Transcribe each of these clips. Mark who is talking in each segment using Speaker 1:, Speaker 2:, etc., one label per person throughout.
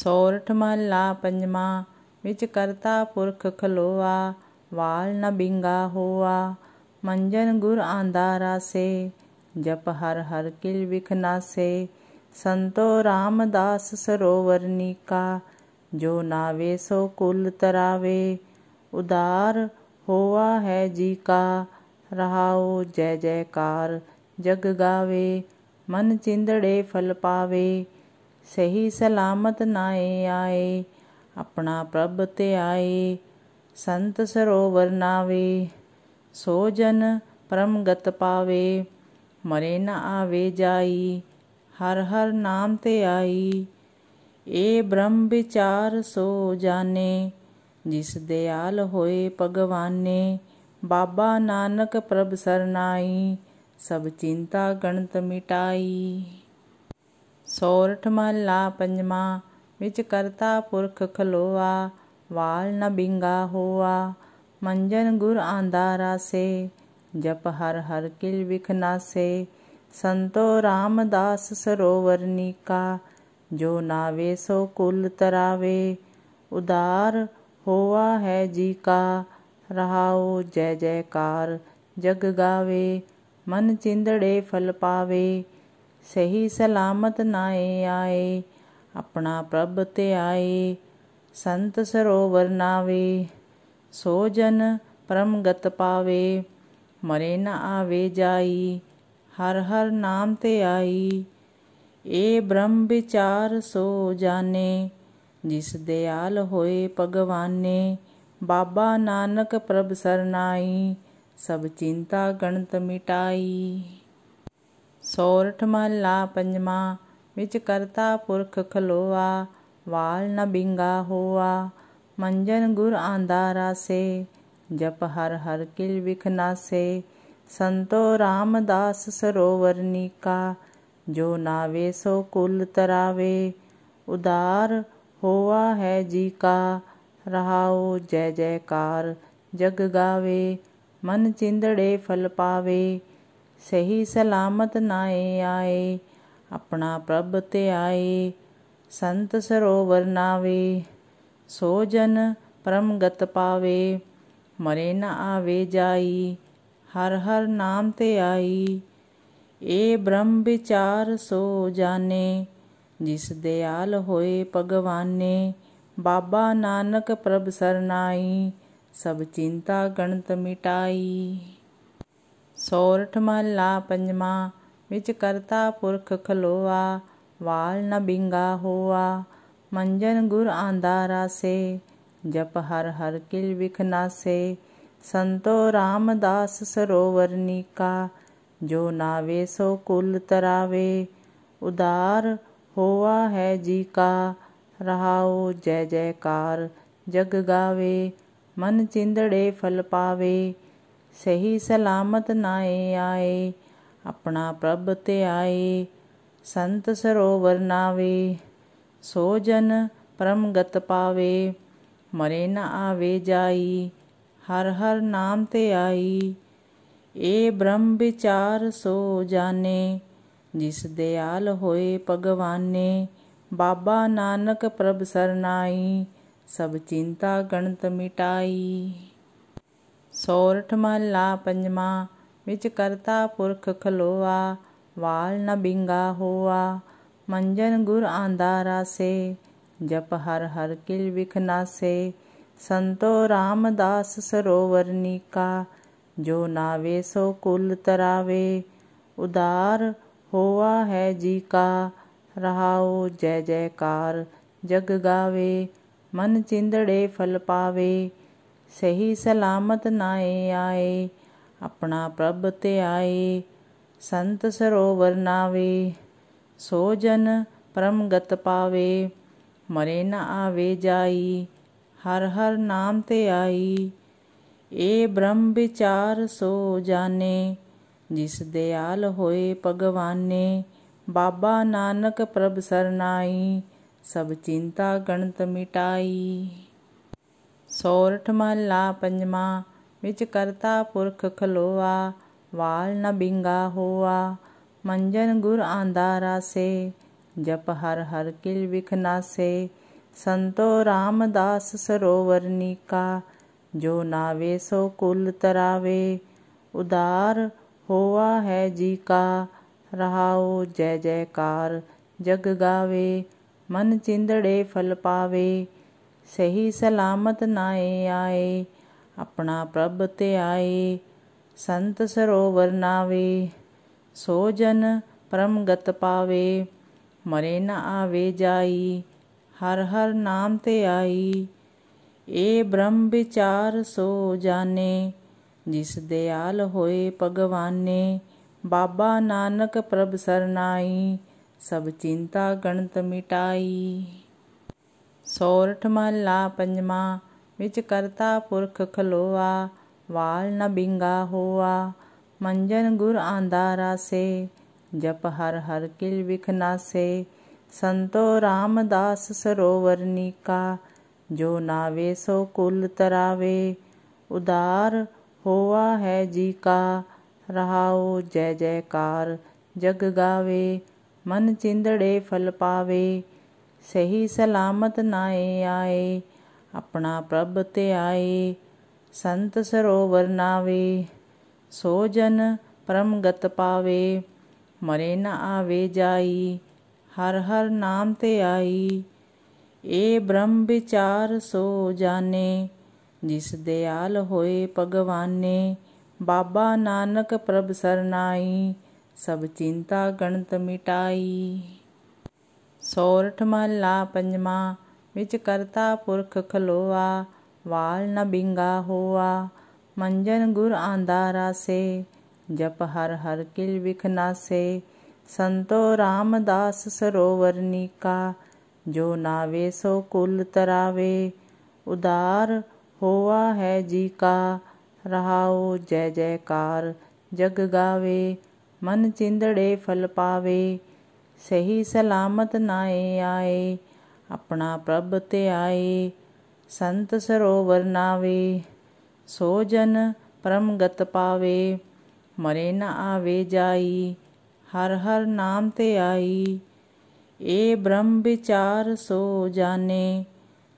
Speaker 1: ਸੋਰਠ ਮਹਲਾ ਪੰਜਵਾਂ ਵਿੱਚ ਕਰਤਾ ਪੁਰਖ ਖਲੋਆ ਵਾਲ ਨ ਬਿੰਗਾ ਹੋਆ ਮੰਜਨ ਗੁਰ ਆਂਦਾ ਰਾਸੇ ਜਪ ਹਰ ਹਰ ਕਿਲ ਵਿਖਨਾਸੇ ਸੰਤੋ ਰਾਮਦਾਸ ਸਰੋਵਰ ਨੀਕਾ ਜੋ ਨਾਵੇ ਸੋ ਕੁਲ ਤਰਾਵੇ ਉਦਾਰ ਹੋਆ ਹੈ ਜੀ ਕਾ ਰਹਾਉ ਜੈ ਜੈਕਾਰ ਜਗ ਗਾਵੇ ਮਨ ਚਿੰਦੜੇ ਫਲ ਪਾਵੇ ਸਹੀ ਸਲਾਮਤ ਨਾਏ ਆਏ ਆਪਣਾ ਪ੍ਰਭ ਤੇ ਆਏ ਸੰਤ ਸਰੋਵਰ ਨਾਵੇ ਸੋ ਜਨ ਪਰਮਗਤ ਪਾਵੇ ਮਰੇ ਨਾ ਆਵੇ ਜਾਈ ਹਰ ਹਰ ਨਾਮ ਤੇ ਆਈ ਏ ਬ੍ਰਹਮ ਵਿਚਾਰ ਸੋ ਜਾਣੇ ਜਿਸ ਦਿਆਲ ਹੋਏ ਭਗਵਾਨੇ ਬਾਬਾ ਨਾਨਕ ਪ੍ਰਭ ਸਰਨਾਈ ਸਭ ਚਿੰਤਾ ਗਣਤ ਮਿਟਾਈ ਸੋਰਠ ਮਹਲਾ ਪੰਜਵਾ ਵਿੱਚ ਕਰਤਾ ਪੁਰਖ ਖਲੋਆ ਵਾਲ ਨ ਬਿੰਗਾ ਹੋਆ ਮੰਜਨ ਗੁਰ ਆਂਦਾ ਰਾਸੇ ਜਪ ਹਰ ਹਰ ਕਿਲ ਵਿਖਨਾਸੇ ਸੰਤੋ ਰਾਮਦਾਸ ਸਰੋਵਰ ਨੀਕਾ ਜੋ ਨਾਵੇ ਸੋ ਕੁਲ ਤਰਾਵੇ ਉਦਾਰ ਹੋਆ ਹੈ ਜੀ ਕਾ ਰਹਾਉ ਜੈ ਜੈਕਾਰ ਜਗ ਗਾਵੇ ਮਨ ਚਿੰਦੜੇ ਫਲ ਪਾਵੇ ਸਹੀ ਸਲਾਮਤ ਨਾਏ ਆਏ ਆਪਣਾ ਪ੍ਰਭ ਤੇ ਆਏ ਸੰਤ ਸਰੋਵਰ ਨਾਵੇ ਸੋ ਜਨ ਪਰਮਗਤ ਪਾਵੇ ਮਰੇ ਨਾ ਆਵੇ ਜਾਈ ਹਰ ਹਰ ਨਾਮ ਤੇ ਆਈ ਏ ਬ੍ਰਹਮ ਵਿਚਾਰ ਸੋ ਜਾਣੇ ਜਿਸ ਦਿਆਲ ਹੋਏ ਭਗਵਾਨੇ ਬਾਬਾ ਨਾਨਕ ਪ੍ਰਭ ਸਰਨਾਈ ਸਭ ਚਿੰਤਾ ਗਣਤ ਮਿਟਾਈ ਸੋਰਠ ਮਹੱਲਾ ਪੰਜਵਾਂ ਵਿੱਚ ਕਰਤਾ ਪੁਰਖ ਖਲੋਆ ਵਾਲ ਨ ਬਿੰਗਾ ਹੋਆ ਮੰਜਨ ਗੁਰ ਆਂਦਾ ਰਾਸੇ ਜਪ ਹਰ ਹਰ ਕਿਲ ਵਿਖਨਾਸੇ ਸੰਤੋ ਰਾਮਦਾਸ ਸਰੋਵਰ ਨੀਕਾ ਜੋ ਨਾਵੇ ਸੋ ਕੁਲ ਤਰਾਵੇ ਉਦਾਰ ਹੋਆ ਹੈ ਜੀ ਕਾ ਰਹਾਉ ਜੈ ਜੈਕਾਰ ਜਗ ਗਾਵੇ ਮਨ ਚਿੰਦੜੇ ਫਲ ਪਾਵੇ ਸਹੀ ਸਲਾਮਤ ਨਾਏ ਆਏ ਆਪਣਾ ਪ੍ਰਭ ਤੇ ਆਏ ਸੰਤ ਸਰੋਵਰ ਨਾਵੇ ਸੋ ਜਨ ਪਰਮ ਗਤ ਪਾਵੇ ਮਰੇ ਨਾ ਆਵੇ ਜਾਈ ਹਰ ਹਰ ਨਾਮ ਤੇ ਆਈ ਏ ਬ੍ਰਹਮ ਵਿਚਾਰ ਸੋ ਜਾਣੇ ਜਿਸ ਦਿਆਲ ਹੋਏ ਭਗਵਾਨੇ ਬਾਬਾ ਨਾਨਕ ਪ੍ਰਭ ਸਰਨਾਈ ਸਭ ਚਿੰਤਾ ਗਣਤ ਮਿਟਾਈ ਸੋਰਠ ਮਹਲਾ ਪੰਜਵਾ ਵਿੱਚ ਕਰਤਾ ਪੁਰਖ ਖਲੋਆ ਵਾਲ ਨ ਬਿੰਗਾ ਹੋਆ ਮੰਜਨ ਗੁਰ ਆਂਦਾ ਰਾਸੇ ਜਪ ਹਰ ਹਰ ਕਿਲ ਵਿਖਨਾਸੇ ਸੰਤੋ ਰਾਮਦਾਸ ਸਰੋਵਰ ਨੀਕਾ ਜੋ ਨਾਵੇ ਸੋ ਕੁਲ ਤਰਾਵੇ ਉਦਾਰ ਹੋਆ ਹੈ ਜੀ ਕਾ ਰਹਾਉ ਜੈ ਜੈਕਾਰ ਜਗ ਗਾਵੇ ਮਨ ਚਿੰਦੜੇ ਫਲ ਪਾਵੇ ਸਹੀ ਸਲਾਮਤ ਨਾਏ ਆਏ ਆਪਣਾ ਪ੍ਰਭ ਤੇ ਆਏ ਸੰਤ ਸਰੋਵਰ ਨਾਵੇ ਸੋ ਜਨ ਪਰਮਗਤ ਪਾਵੇ ਮਰੇ ਨਾ ਆਵੇ ਜਾਈ ਹਰ ਹਰ ਨਾਮ ਤੇ ਆਈ ਏ ਬ੍ਰਹਮ ਵਿਚਾਰ ਸੋ ਜਾਣੇ ਜਿਸ ਦਿਆਲ ਹੋਏ ਭਗਵਾਨੇ ਬਾਬਾ ਨਾਨਕ ਪ੍ਰਭ ਸਰਨਾਈ ਸਭ ਚਿੰਤਾ ਗਣਤ ਮਿਟਾਈ ਸੋਰਠ ਮਹੱਲਾ ਪੰਜਵਾਂ ਵਿੱਚ ਕਰਤਾ ਪੁਰਖ ਖਲੋਆ ਵਾਲ ਨ ਬਿੰਗਾ ਹੋਆ ਮੰਜਨ ਗੁਰ ਆਂਦਾ ਰਾਸੇ ਜਪ ਹਰ ਹਰ ਕਿਲ ਵਿਖਨਾਸੇ ਸੰਤੋ ਰਾਮਦਾਸ ਸਰੋਵਰ ਨੀਕਾ ਜੋ ਨਾਵੇ ਸੋ ਕੁਲ ਤਰਾਵੇ ਉਦਾਰ ਹੋਆ ਹੈ ਜੀ ਕਾ ਰਹਾਉ ਜੈ ਜੈਕਾਰ ਜਗ ਗਾਵੇ ਮਨ ਚਿੰਦੜੇ ਫਲ ਪਾਵੇ ਸਹੀ ਸਲਾਮਤ ਨਾਏ ਆਏ ਆਪਣਾ ਪ੍ਰਭ ਤੇ ਆਏ ਸੰਤ ਸਰੋਵਰ ਨਾਵੇ ਸੋ ਜਨ ਪਰਮ ਗਤ ਪਾਵੇ ਮਰੇ ਨਾ ਆਵੇ ਜਾਈ ਹਰ ਹਰ ਨਾਮ ਤੇ ਆਈ ਏ ਬ੍ਰਹਮ ਵਿਚਾਰ ਸੋ ਜਾਣੇ ਜਿਸ ਦਿਆਲ ਹੋਏ ਭਗਵਾਨੇ ਬਾਬਾ ਨਾਨਕ ਪ੍ਰਭ ਸਰਨਾਈ ਸਭ ਚਿੰਤਾ ਗਣਤ ਮਿਟਾਈ ਸੋਰਠ ਮੱਲਾ ਪੰਜਵਾਂ ਵਿੱਚ ਕਰਤਾ ਪੁਰਖ ਖਲੋਆ ਵਾਲ ਨ ਬਿੰਗਾ ਹੋਆ ਮੰਜਨ ਗੁਰ ਆਂਦਾ ਰਾਸੇ ਜਪ ਹਰ ਹਰ ਕਿਲ ਵਿਖਨਾਸੇ ਸੰਤੋ ਰਾਮਦਾਸ ਸਰੋਵਰ ਨੀਕਾ ਜੋ ਨਾਵੇ ਸੋ ਕੁਲ ਤਰਾਵੇ ਉਦਾਰ ਹੋਆ ਹੈ ਜੀ ਕਾ ਰਹਾਉ ਜੈ ਜੈਕਾਰ ਜਗ ਗਾਵੇ ਮਨ ਚਿੰਦੜੇ ਫਲ ਪਾਵੇ ਸਹੀ ਸਲਾਮਤ ਨਾਏ ਆਏ ਆਪਣਾ ਪ੍ਰਭ ਤੇ ਆਏ ਸੰਤ ਸਰੋਵਰ ਨਾਵੇ ਸੋ ਜਨ ਪਰਮਗਤ ਪਾਵੇ ਮਰੇ ਨਾ ਆਵੇ ਜਾਈ ਹਰ ਹਰ ਨਾਮ ਤੇ ਆਈ ਏ ਬ੍ਰਹਮ ਵਿਚਾਰ ਸੋ ਜਾਣੇ ਜਿਸ ਦਿਆਲ ਹੋਏ ਭਗਵਾਨੇ ਬਾਬਾ ਨਾਨਕ ਪ੍ਰਭ ਸਰਨਾਈ ਸਭ ਚਿੰਤਾ ਗਣਤ ਮਿਟਾਈ ਸੋਰਠ ਮਹਲਾ ਪੰਜਵਾਂ ਵਿੱਚ ਕਰਤਾ ਪੁਰਖ ਖਲੋਆ ਵਾਲ ਨ ਬਿੰਗਾ ਹੋਆ ਮੰਜਨ ਗੁਰ ਆਂਦਾ ਰਾਸੇ ਜਪ ਹਰ ਹਰ ਕਿਲ ਵਿਖਨਾਸੇ ਸੰਤੋ ਰਾਮਦਾਸ ਸਰੋਵਰ ਨੀਕਾ ਜੋ ਨਾਵੇ ਸੋ ਕੁਲ ਤਰਾਵੇ ਉਦਾਰ ਹੋਆ ਹੈ ਜੀ ਕਾ ਰਹਾਉ ਜੈ ਜੈਕਾਰ ਜਗ ਗਾਵੇ ਮਨ ਚਿੰਦੜੇ ਫਲ ਪਾਵੇ ਸਹੀ ਸਲਾਮਤ ਨਾਏ ਆਏ ਆਪਣਾ ਪ੍ਰਭ ਤੇ ਆਏ ਸੰਤ ਸਰੋਵਰ ਨਾਵੇ ਸੋ ਜਨ ਪਰਮਗਤ ਪਾਵੇ ਮਰੇ ਨਾ ਆਵੇ ਜਾਈ ਹਰ ਹਰ ਨਾਮ ਤੇ ਆਈ ਏ ਬ੍ਰਹਮ ਵਿਚਾਰ ਸੋ ਜਾਣੇ ਜਿਸ ਦਿਆਲ ਹੋਏ ਭਗਵਾਨੇ ਬਾਬਾ ਨਾਨਕ ਪ੍ਰਭ ਸਰਨਾਈ ਸਭ ਚਿੰਤਾ ਗਣਤ ਮਿਟਾਈ ਸੋਰਠ ਮਹਲਾ ਪੰਜਵਾਂ ਵਿੱਚ ਕਰਤਾ ਪੁਰਖ ਖਲੋਆ ਵਾਲ ਨ ਬਿੰਗਾ ਹੋਆ ਮੰਜਨ ਗੁਰ ਆਂਦਾ ਰਾਸੇ ਜਪ ਹਰ ਹਰ ਕਿਲ ਵਿਖਨਾਸੇ ਸੰਤੋ ਰਾਮਦਾਸ ਸਰੋਵਰ ਨੀਕਾ ਜੋ ਨਾਵੇ ਸੋ ਕੁਲ ਤਰਾਵੇ ਉਦਾਰ ਹੋਆ ਹੈ ਜੀ ਕਾ ਰਹਾਉ ਜੈ ਜੈਕਾਰ ਜਗ ਗਾਵੇ ਮਨ ਚਿੰਦੜੇ ਫਲ ਪਾਵੇ ਸਹੀ ਸਲਾਮਤ ਨਾਏ ਆਏ ਆਪਣਾ ਪ੍ਰਭ ਤੇ ਆਏ ਸੰਤ ਸਰੋਵਰ ਨਾਵੇ ਸੋ ਜਨ ਪਰਮ ਗਤ ਪਾਵੇ ਮਰੇ ਨਾ ਆਵੇ ਜਾਈ ਹਰ ਹਰ ਨਾਮ ਤੇ ਆਈ ਏ ਬ੍ਰਹਮ ਵਿਚਾਰ ਸੋ ਜਾਣੇ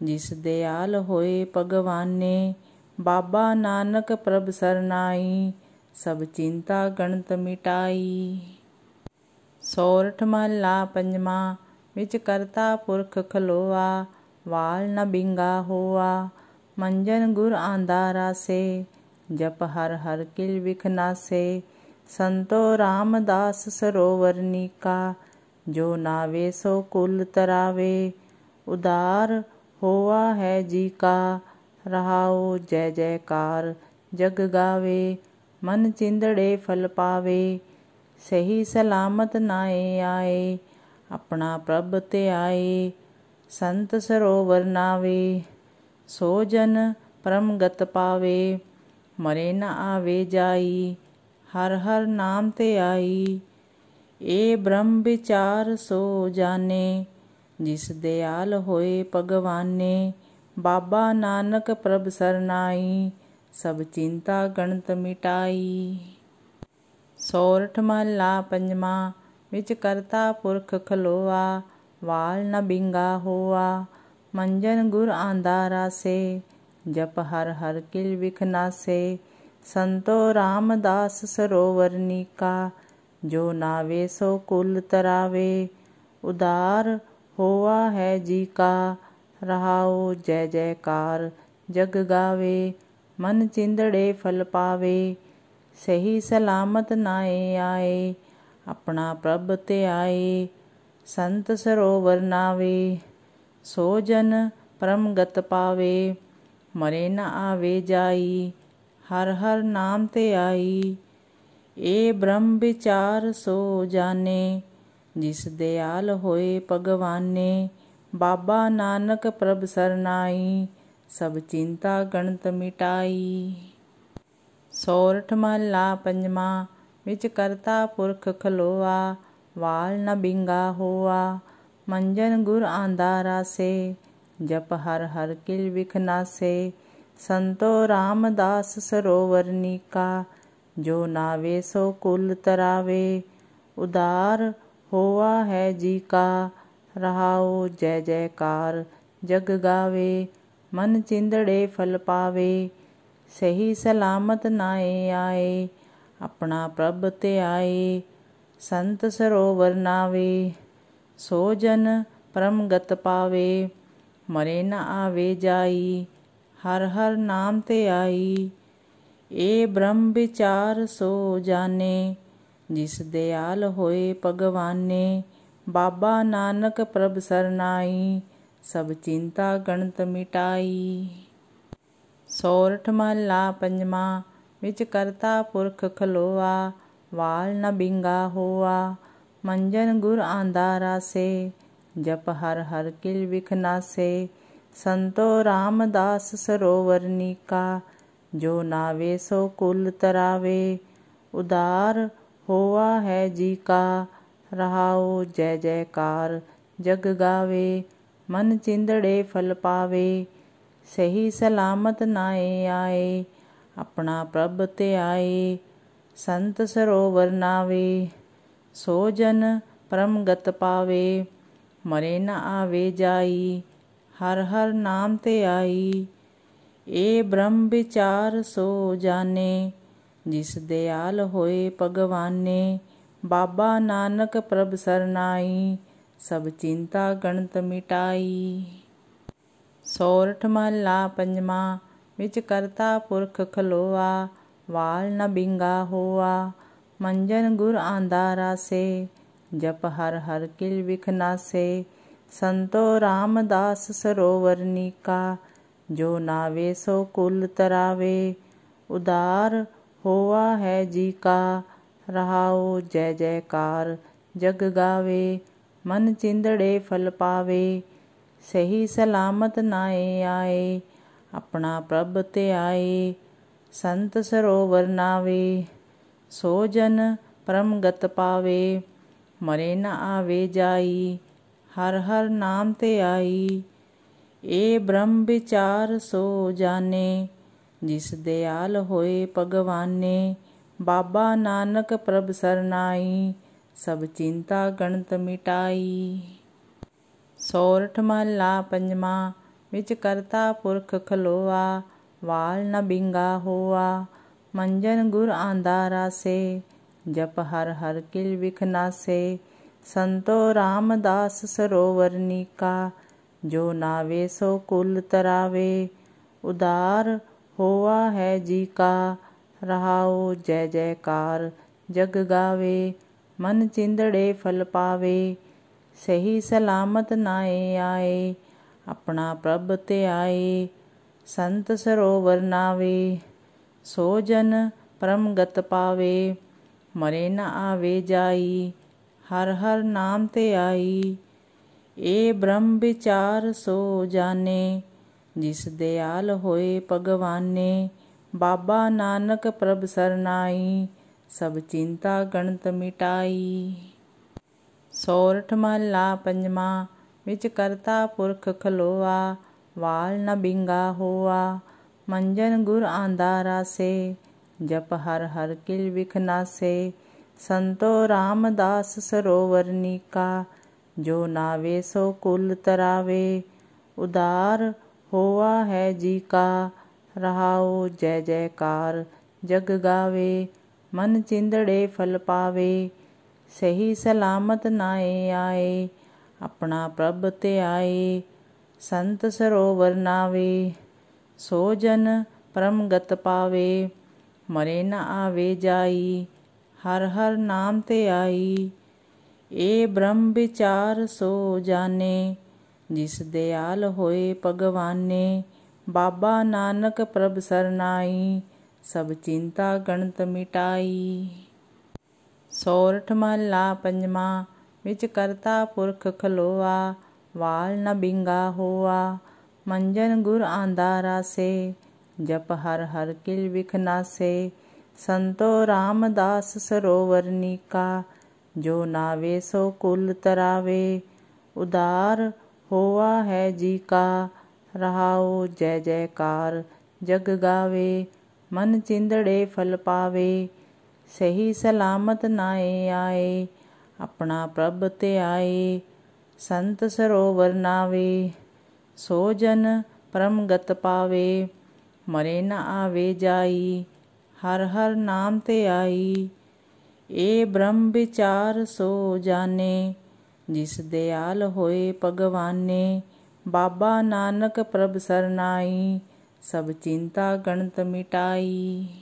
Speaker 1: ਜਿਸ ਦਿਆਲ ਹੋਏ ਭਗਵਾਨੇ ਬਾਬਾ ਨਾਨਕ ਪ੍ਰਭ ਸਰਨਾਈ ਸਭ ਚਿੰਤਾ ਗਣਤ ਮਿਟਾਈ ਸੋਰਠ ਮਹਲਾ ਪੰਜਵਾਂ ਵਿੱਚ ਕਰਤਾ ਪੁਰਖ ਖਲੋਆ ਵਾਲ ਨ ਬਿੰਗਾ ਹੋਆ ਮੰਜਨ ਗੁਰ ਆਂਦਾ ਰਾਸੇ ਜਪ ਹਰ ਹਰ ਕਿਲ ਵਿਖਨਾਸੇ ਸੰਤੋ ਰਾਮਦਾਸ ਸਰੋਵਰ ਨੀਕਾ ਜੋ ਨਾਵੇ ਸੋ ਕੁਲ ਤਰਾਵੇ ਉਦਾਰ ਹੋਆ ਹੈ ਜੀ ਕਾ ਰਹਾਉ ਜੈ ਜੈਕਾਰ ਜਗ ਗਾਵੇ ਮਨ ਚਿੰਦੜੇ ਫਲ ਪਾਵੇ ਸਹੀ ਸਲਾਮਤ ਨਾਏ ਆਏ ਆਪਣਾ ਪ੍ਰਭ ਤੇ ਆਏ ਸੰਤ ਸਰੋਵਰ ਨਾਵੇ ਸੋ ਜਨ ਪਰਮ ਗਤ ਪਾਵੇ ਮਰੇ ਨਾ ਆਵੇ ਜਾਈ ਹਰ ਹਰ ਨਾਮ ਤੇ ਆਈ ਏ ਬ੍ਰਹਮ ਵਿਚਾਰ ਸੋ ਜਾਣੇ ਜਿਸ ਦਿਆਲ ਹੋਏ ਭਗਵਾਨੇ ਬਾਬਾ ਨਾਨਕ ਪ੍ਰਭ ਸਰਨਾਈ ਸਭ ਚਿੰਤਾ ਗਣਤ ਮਿਟਾਈ ਸੋਰਠ ਮਹਲਾ ਪੰਜਵਾਂ ਵਿੱਚ ਕਰਤਾ ਪੁਰਖ ਖਲੋਆ ਵਾਲ ਨ ਬਿੰਗਾ ਹੋਆ ਮੰਜਨ ਗੁਰ ਆਂਦਾ ਰਾਸੇ ਜਪ ਹਰ ਹਰ ਕਿਲ ਵਿਖਨਾਸੇ ਸੰਤੋ ਰਾਮਦਾਸ ਸਰੋਵਰ ਨੀਕਾ ਜੋ ਨਾਵੇ ਸੋ ਕੁਲ ਤਰਾਵੇ ਉਦਾਰ ਹੋਆ ਹੈ ਜੀ ਕਾ ਰਹਾਉ ਜੈ ਜੈਕਾਰ ਜਗ ਗਾਵੇ ਮਨ ਚਿੰਦੜੇ ਫਲ ਪਾਵੇ ਸਹੀ ਸਲਾਮਤ ਨਾਏ ਆਏ ਆਪਣਾ ਪ੍ਰਭ ਤੇ ਆਏ ਸੰਤ ਸਰੋਵਰ ਨਾਵੇ ਸੋ ਜਨ ਪਰਮਗਤ ਪਾਵੇ ਮਰੇ ਨਾ ਆਵੇ ਜਾਈ ਹਰ ਹਰ ਨਾਮ ਤੇ ਆਈ ਏ ਬ੍ਰਹਮ ਵਿਚਾਰ ਸੋ ਜਾਣੇ ਜਿਸ ਦਿਆਲ ਹੋਏ ਭਗਵਾਨੇ ਬਾਬਾ ਨਾਨਕ ਪ੍ਰਭ ਸਰਨਾਈ ਸਭ ਚਿੰਤਾ ਗਣਤ ਮਿਟਾਈ ਸੋਰਠ ਮੱਲਾ ਪੰਜਵਾਂ ਵਿੱਚ ਕਰਤਾ ਪੁਰਖ ਖਲੋਆ ਵਾਲ ਨ ਬਿੰਗਾ ਹੋਆ ਮੰਜਨ ਗੁਰ ਆਂਦਾ ਰਾਸੇ ਜਪ ਹਰ ਹਰ ਕਿਲ ਵਿਖਨਾਸੇ ਸੰਤੋ ਰਾਮਦਾਸ ਸਰੋਵਰ ਨੀਕਾ ਜੋ ਨਾਵੇ ਸੋ ਕੁਲ ਤਰਾਵੇ ਉਦਾਰ ਹੋਆ ਹੈ ਜੀ ਕਾ ਰਹਾਉ ਜੈ ਜੈਕਾਰ ਜਗ ਗਾਵੇ ਮਨ ਚਿੰਦੜੇ ਫਲ ਪਾਵੇ ਸਹੀ ਸਲਾਮਤ ਨਾਏ ਆਏ ਆਪਣਾ ਪ੍ਰਭ ਤੇ ਆਏ ਸੰਤ ਸਰੋਵਰ ਨਾਵੇ ਸੋ ਜਨ ਪਰਮ ਗਤ ਪਾਵੇ ਮਰੇ ਨਾ ਆਵੇ ਜਾਈ ਹਰ ਹਰ ਨਾਮ ਤੇ ਆਈ ਏ ਬ੍ਰਹਮ ਵਿਚਾਰ ਸੋ ਜਾਣੇ ਜਿਸ ਦਿਆਲ ਹੋਏ ਭਗਵਾਨੇ ਬਾਬਾ ਨਾਨਕ ਪ੍ਰਭ ਸਰਨਾਈ ਸਭ ਚਿੰਤਾ ਗਣਤ ਮਿਟਾਈ ਸੋਰਠ ਮਹਲਾ ਪੰਜਵਾ ਵਿੱਚ ਕਰਤਾ ਪੁਰਖ ਖਲੋਆ ਵਾਲ ਨ ਬਿੰਗਾ ਹੋਆ ਮੰਜਨ ਗੁਰ ਆਂਦਾ ਰਾਸੇ ਜਪ ਹਰ ਹਰ ਕਿਲ ਵਿਖਨਾਸੇ ਸੰਤੋ ਰਾਮਦਾਸ ਸਰੋਵਰ ਨੀਕਾ ਜੋ ਨਾਵੇ ਸੋ ਕੁਲ ਤਰਾਵੇ ਉਦਾਰ ਹੋਆ ਹੈ ਜੀ ਕਾ ਰਹਾਉ ਜੈ ਜੈਕਾਰ ਜਗ ਗਾਵੇ ਮਨ ਚਿੰਦੜੇ ਫਲ ਪਾਵੇ ਸਹੀ ਸਲਾਮਤ ਨਾਏ ਆਏ ਆਪਣਾ ਪ੍ਰਭ ਤੇ ਆਏ ਸੰਤ ਸਰੋਵਰ ਨਾਵੇ ਸੋ ਜਨ ਪਰਮਗਤ ਪਾਵੇ ਮਰੇ ਨਾ ਆਵੇ ਜਾਈ ਹਰ ਹਰ ਨਾਮ ਤੇ ਆਈ ਏ ਬ੍ਰਹਮ ਵਿਚਾਰ ਸੋ ਜਾਣੇ ਜਿਸ ਦਿਆਲ ਹੋਏ ਭਗਵਾਨੇ ਬਾਬਾ ਨਾਨਕ ਪ੍ਰਭ ਸਰਨਾਈ ਸਭ ਚਿੰਤਾ ਗਣਤ ਮਿਟਾਈ ਸੋਰਠ ਮਹਲਾ ਪੰਜਵਾ ਵਿੱਚ ਕਰਤਾ ਪੁਰਖ ਖਲੋਆ ਵਾਲ ਨ ਬਿੰਗਾ ਹੋਆ ਮੰਜਨ ਗੁਰ ਆਂਦਾ ਰਾਸੇ ਜਪ ਹਰ ਹਰ ਕਿਲ ਵਿਖਨਾਸੇ ਸੰਤੋ ਰਾਮਦਾਸ ਸਰੋਵਰ ਨੀਕਾ ਜੋ ਨਾਵੇ ਸੋ ਕੁਲ ਤਰਾਵੇ ਉਦਾਰ ਹੋਆ ਹੈ ਜੀ ਕਾ ਰਹਾਉ ਜੈ ਜੈਕਾਰ ਜਗ ਗਾਵੇ ਮਨ ਚਿੰਦੜੇ ਫਲ ਪਾਵੇ ਸਹੀ ਸਲਾਮਤ ਨਾਏ ਆਏ ਆਪਣਾ ਪ੍ਰਭ ਤੇ ਆਏ ਸੰਤ ਸਰੋਵਰ ਨਾਵੇ ਸੋ ਜਨ ਪਰਮਗਤ ਪਾਵੇ ਮਰੇ ਨਾ ਆਵੇ ਜਾਈ ਹਰ ਹਰ ਨਾਮ ਤੇ ਆਈ ਏ ਬ੍ਰਹਮ ਵਿਚਾਰ ਸੋ ਜਾਣੇ ਜਿਸ ਦਿਆਲ ਹੋਏ ਭਗਵਾਨੇ ਬਾਬਾ ਨਾਨਕ ਪ੍ਰਭ ਸਰਨਾਈ ਸਭ ਚਿੰਤਾ ਗਣਤ ਮਿਟਾਈ ਸੋਰਠ ਮਹਲਾ ਪੰਜਵਾ ਵਿੱਚ ਕਰਤਾ ਪੁਰਖ ਖਲੋਆ ਵਾਲ ਨ ਬਿੰਗਾ ਹੋਆ ਮੰਜਨ ਗੁਰ ਆਂਦਾ ਰਾਸੇ ਜਪ ਹਰ ਹਰ ਕਿਲ ਵਿਖਨਾਸੇ ਸੰਤੋ ਰਾਮਦਾਸ ਸਰੋਵਰ ਨੀਕਾ ਜੋ ਨਾਵੇ ਸੋ ਕੁਲ ਤਰਾਵੇ ਉਦਾਰ ਹੋਆ ਹੈ ਜੀ ਕਾ ਰਹਾਉ ਜੈ ਜੈਕਾਰ ਜਗ ਗਾਵੇ ਮਨ ਚਿੰਦੜੇ ਫਲ ਪਾਵੇ ਸਹੀ ਸਲਾਮਤ ਨਾਏ ਆਏ ਆਪਣਾ ਪ੍ਰਭ ਤੇ ਆਏ ਸੰਤ ਸਰੋਵਰ ਨਾਵੇ ਸੋ ਜਨ ਪਰਮਗਤ ਪਾਵੇ ਮਰੇ ਨਾ ਆਵੇ ਜਾਈ ਹਰ ਹਰ ਨਾਮ ਤੇ ਆਈ ਏ ਬ੍ਰਹਮ ਵਿਚਾਰ ਸੋ ਜਾਣੇ ਜਿਸ ਦਿਆਲ ਹੋਏ ਭਗਵਾਨੇ ਬਾਬਾ ਨਾਨਕ ਪ੍ਰਭ ਸਰਨਾਈ ਸਭ ਚਿੰਤਾ ਗਣਤ ਮਿਟਾਈ ਸੋਰਠ ਮਹਲਾ ਪੰਜਵਾਂ ਵਿੱਚ ਕਰਤਾ ਪੁਰਖ ਖਲੋਆ ਵਾਲ ਨ ਬਿੰਗਾ ਹੋਆ ਮੰਜਨ ਗੁਰ ਆਂਦਾ ਰਾਸੇ ਜਪ ਹਰ ਹਰ ਕਿਲ ਵਿਖਨਾਸੇ ਸੰਤੋ ਰਾਮਦਾਸ ਸਰੋਵਰ ਨੀਕਾ ਜੋ ਨਾਵੇ ਸੋ ਕੁਲ ਤਰਾਵੇ ਉਦਾਰ ਹੋਆ ਹੈ ਜੀ ਕਾ ਰਹਾਉ ਜੈ ਜੈਕਾਰ ਜਗ ਗਾਵੇ ਮਨ ਚਿੰਦੜੇ ਫਲ ਪਾਵੇ ਸਹੀ ਸਲਾਮਤ ਨਾਏ ਆਏ ਆਪਣਾ ਪ੍ਰਭ ਤੇ ਆਏ ਸੰਤ ਸਰੋਵਰ ਨਾਵੇ ਸੋ ਜਨ ਪਰਮ ਗਤ ਪਾਵੇ ਮਰੇ ਨਾ ਆਵੇ ਜਾਈ ਹਰ ਹਰ ਨਾਮ ਤੇ ਆਈ ਏ ਬ੍ਰਹਮ ਵਿਚਾਰ ਸੋ ਜਾਣੇ ਜਿਸ ਦਿਆਲ ਹੋਏ ਭਗਵਾਨੇ ਬਾਬਾ ਨਾਨਕ ਪ੍ਰਭ ਸਰਨਾਈ ਸਭ ਚਿੰਤਾ ਗਣਤ ਮਿਟਾਈ ਸੋਰਠ ਮੱਲਾ ਪੰਜਵਾਂ ਵਿੱਚ ਕਰਤਾ ਪੁਰਖ ਖਲੋਆ ਵਾਲ ਨ ਬਿੰਗਾ ਹੋਆ ਮੰਜਨ ਗੁਰ ਆਂਦਾ ਰਾਸੇ ਜਪ ਹਰ ਹਰ ਕਿਲ ਵਿਖਨਾਸੇ ਸੰਤੋ ਰਾਮਦਾਸ ਸਰੋਵਰ ਨੀਕਾ ਜੋ ਨਾਵੇ ਸੋ ਕੁਲ ਤਰਾਵੇ ਉਦਾਰ ਹੋਆ ਹੈ ਜੀ ਕਾ ਰਹਾਉ ਜੈ ਜੈਕਾਰ ਜਗ ਗਾਵੇ ਮਨ ਚਿੰਦੜੇ ਫਲ ਪਾਵੇ ਸਹੀ ਸਲਾਮਤ ਨਾਏ ਆਏ ਆਪਣਾ ਪ੍ਰਭ ਤੇ ਆਏ ਸੰਤ ਸਰੋਵਰ ਨਾਵੇ ਸੋ ਜਨ ਪਰਮਗਤ ਪਾਵੇ ਮਰੇ ਨਾ ਆਵੇ ਜਾਈ ਹਰ ਹਰ ਨਾਮ ਤੇ ਆਈ ਏ ਬ੍ਰਹਮ ਵਿਚਾਰ ਸੋ ਜਾਣੇ ਜਿਸ ਦਿਆਲ ਹੋਏ ਭਗਵਾਨੇ ਬਾਬਾ ਨਾਨਕ ਪ੍ਰਭ ਸਰਨਾਈ ਸਭ ਚਿੰਤਾ ਗਣਤ ਮਿਟਾਈ